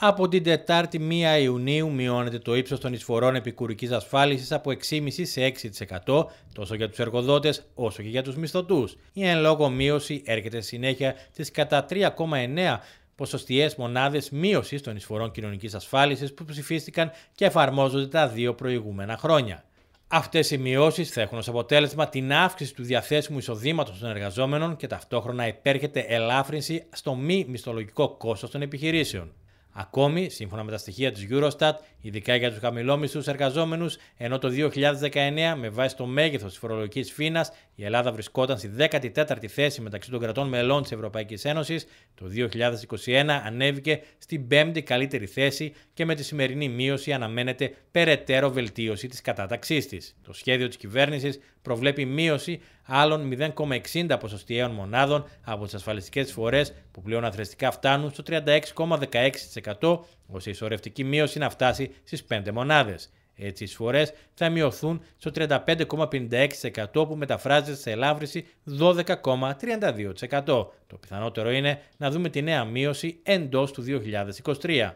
Από την Τετάρτη 1 Ιουνίου μειώνεται το ύψος των εισφορών επικουρικής ασφάλισης από 6,5 σε 6% τόσο για τους εργοδότες όσο και για τους μισθωτούς. Η εν λόγω μείωση έρχεται συνέχεια της κατά 3,9 ποσοστιαίες μονάδες μείωσης των εισφορών κοινωνικής ασφάλισης που ψηφίστηκαν και εφαρμόζονται τα δύο προηγούμενα χρόνια. Αυτές οι μειώσεις θα έχουν ως αποτέλεσμα την αύξηση του διαθέσιμου εισοδήματος των εργαζόμενων και ταυτόχρονα υπέρχεται ελάφρυνση στο μη μισθολογικό κόστος των επιχειρήσεων. Ακόμη, σύμφωνα με τα στοιχεία της Eurostat, ειδικά για τους χαμηλόμισθους εργαζόμενους, ενώ το 2019 με βάση το μέγεθος της φορολογικής φύνας η Ελλάδα βρισκόταν στη 14η θέση μεταξύ των κρατών μελών της Ευρωπαϊκής Ένωσης, το 2021 ανέβηκε στην 5η καλύτερη θέση και με τη σημερινή μείωση αναμένεται περαιτέρω βελτίωση της κατάταξής της. Το σχέδιο της κυβέρνησης προβλέπει μείωση άλλων 0,60 ποσοστιαίων μονάδων από τις ασφαλιστικές φορές που πλέον αθρηστικά φτάνουν στο 36,16% 10%, ώστε η μείωση να φτάσει στις 5 μονάδες. Έτσι, οι εισφορές θα μειωθούν στο 35,56% που μεταφράζεται σε ελάφρυνση 12,32%. Το πιθανότερο είναι να δούμε τη νέα μείωση εντός του 2023.